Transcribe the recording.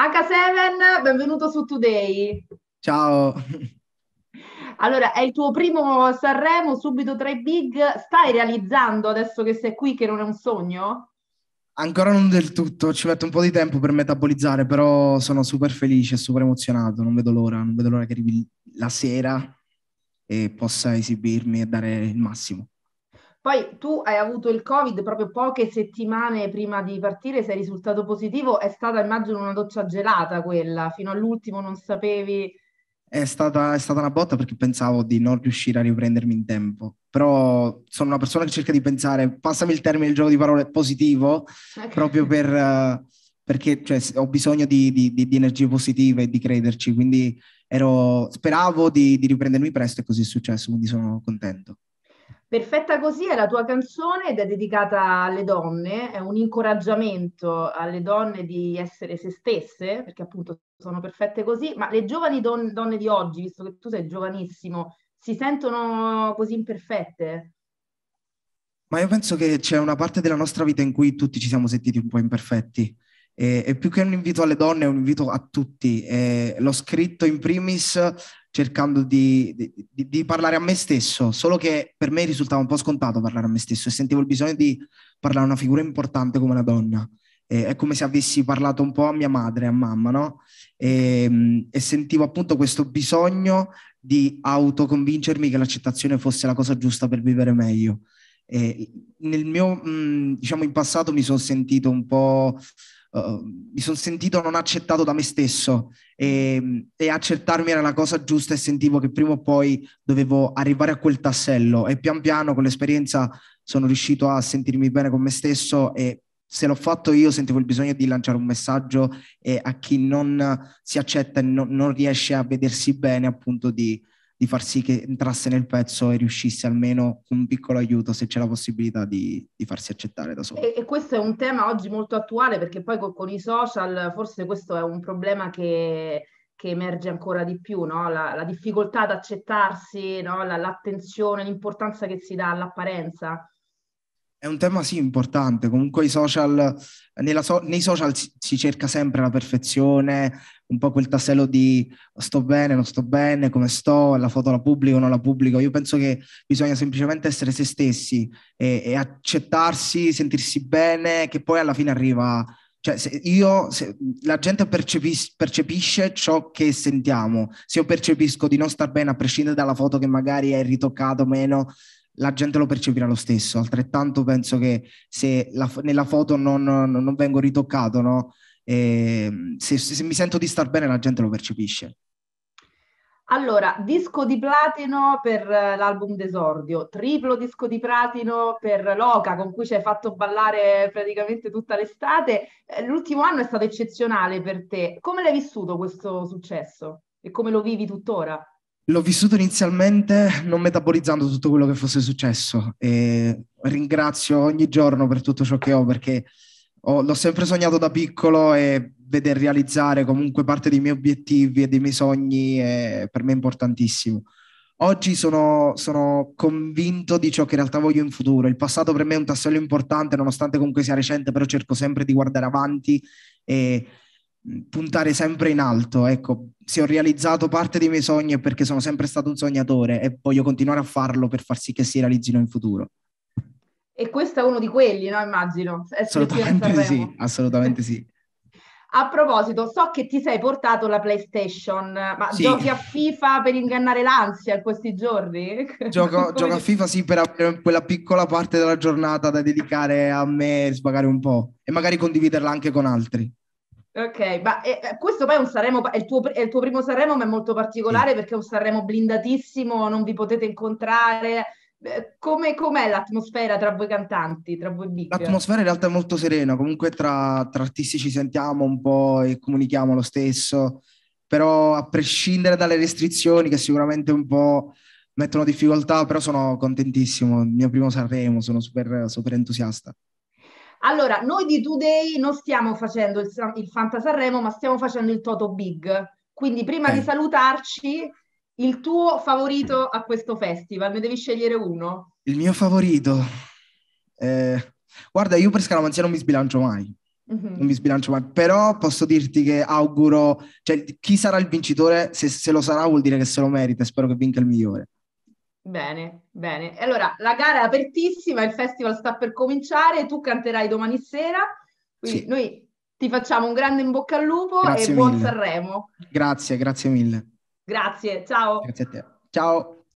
H7, benvenuto su Today. Ciao. Allora, è il tuo primo Sanremo, subito tra i big. Stai realizzando adesso che sei qui che non è un sogno? Ancora non del tutto, ci metto un po' di tempo per metabolizzare, però sono super felice, super emozionato, non vedo l'ora, non vedo l'ora che arrivi la sera e possa esibirmi e dare il massimo. Poi tu hai avuto il Covid proprio poche settimane prima di partire, sei risultato positivo, è stata immagino una doccia gelata quella, fino all'ultimo non sapevi... È stata, è stata, una botta perché pensavo di non riuscire a riprendermi in tempo, però sono una persona che cerca di pensare, passami il termine, il gioco di parole positivo, okay. proprio per, perché cioè, ho bisogno di, di, di, di, energie positive e di crederci, quindi ero, speravo di, riprendermi presto e così è successo, quindi sono contento. Perfetta così è la tua canzone ed è dedicata alle donne, è un incoraggiamento alle donne di essere se stesse, perché appunto sono perfette così, ma le giovani don- donne di oggi, visto che tu sei giovanissimo, si sentono così imperfette? Ma io penso che c'è una parte della nostra vita in cui tutti ci siamo sentiti un po' imperfetti. E, e più che un invito alle donne, è un invito a tutti. E l'ho scritto in primis cercando di, di, di, parlare a me stesso, solo che per me risultava un po' scontato parlare a me stesso e sentivo il bisogno di parlare a una figura importante come la donna. Eh, è come se avessi parlato un po' a mia madre, a mamma, no? E, ehm, e sentivo appunto questo bisogno di autoconvincermi che l'accettazione fosse la cosa giusta per vivere meglio. Eh, nel mio, mh, mm, diciamo, in passato mi sono sentito un po'... Uh, mi sono sentito non accettato da me stesso e, e, accettarmi era la cosa giusta e sentivo che prima o poi dovevo arrivare a quel tassello e pian piano con l'esperienza sono riuscito a sentirmi bene con me stesso e se l'ho fatto io sentivo il bisogno di lanciare un messaggio eh, a chi non si accetta e non, non riesce a vedersi bene appunto di di far sì che entrasse nel pezzo e riuscisse almeno con un piccolo aiuto, se c'è la possibilità, di, di farsi accettare da solo. E, e, questo è un tema oggi molto attuale perché poi con, con i social forse questo è un problema che, che emerge ancora di più, no? la, la, difficoltà ad accettarsi, no? la, l'attenzione, l'importanza che si dà all'apparenza. È un tema sì importante, comunque i social, so- nei social si-, si, cerca sempre la perfezione, un po' quel tassello di sto bene, non sto bene, come sto, la foto la pubblico, non la pubblico. Io penso che bisogna semplicemente essere se stessi e, e accettarsi, sentirsi bene, che poi alla fine arriva cioè, se io, se la gente percepis, percepisce ciò che sentiamo. Se io percepisco di non star bene, a prescindere dalla foto che magari è ritoccata o meno, la gente lo percepirà lo stesso. Altrettanto penso che se la, nella foto non, non, non vengo ritoccato, no? eh, se, se, mi sento di star bene la gente lo percepisce. Allora, disco di platino per eh, l'album Desordio, triplo disco di platino per Loca, con cui ci hai fatto ballare praticamente tutta l'estate. Eh, l'ultimo anno è stato eccezionale per te. Come l'hai vissuto questo successo e come lo vivi tuttora? L'ho vissuto inizialmente non metabolizzando tutto quello che fosse successo e ringrazio ogni giorno per tutto ciò che ho perché ho, l'ho sempre sognato da piccolo e veder realizzare comunque parte dei miei obiettivi e dei miei sogni è per me importantissimo. Oggi sono, sono, convinto di ciò che in realtà voglio in futuro. Il passato per me è un tassello importante, nonostante comunque sia recente, però cerco sempre di guardare avanti e puntare sempre in alto, ecco, se ho realizzato parte dei miei sogni è perché sono sempre stato un sognatore e voglio continuare a farlo per far sì che si realizzino in futuro. E questo è uno di quelli, no? Immagino. Assolutamente sì, assolutamente sì. A proposito, so che ti sei portato la PlayStation, ma sì. giochi a FIFA per ingannare l'ansia in questi giorni? Gioco, gioco a FIFA sì per avere quella piccola parte della giornata da dedicare a me e sbagare un po' e magari condividerla anche con altri. Ok, ma eh, eh, questo poi è un Sanremo, è il, tuo, è il, tuo, primo Sanremo, ma è molto particolare sì. perché è un Sanremo blindatissimo, non vi potete incontrare. Eh, come, com'è l'atmosfera tra voi cantanti, tra voi big? L'atmosfera in realtà è molto serena, comunque tra, tra artisti ci sentiamo un po' e comunichiamo lo stesso, però a prescindere dalle restrizioni che sicuramente un po' mettono difficoltà, però sono contentissimo, il mio primo Sanremo, sono super, super entusiasta. Allora, noi di Today non stiamo facendo il, il Fanta Sanremo, ma stiamo facendo il Toto Big. Quindi prima eh. di salutarci, il tuo favorito a questo festival, ne devi scegliere uno. Il mio favorito? Eh, guarda, io per Scaramanzia non mi sbilancio mai. Mm-hmm. Non mi sbilancio mai, però posso dirti che auguro, cioè chi sarà il vincitore, se, se lo sarà vuol dire che se lo merita, spero che vinca il migliore. Bene, bene. Allora, la gara è apertissima, il festival sta per cominciare, tu canterai domani sera, quindi sì. noi ti facciamo un grande in bocca al lupo grazie e mille. buon Sanremo. Grazie, grazie mille. Grazie, ciao. Grazie a te. Ciao.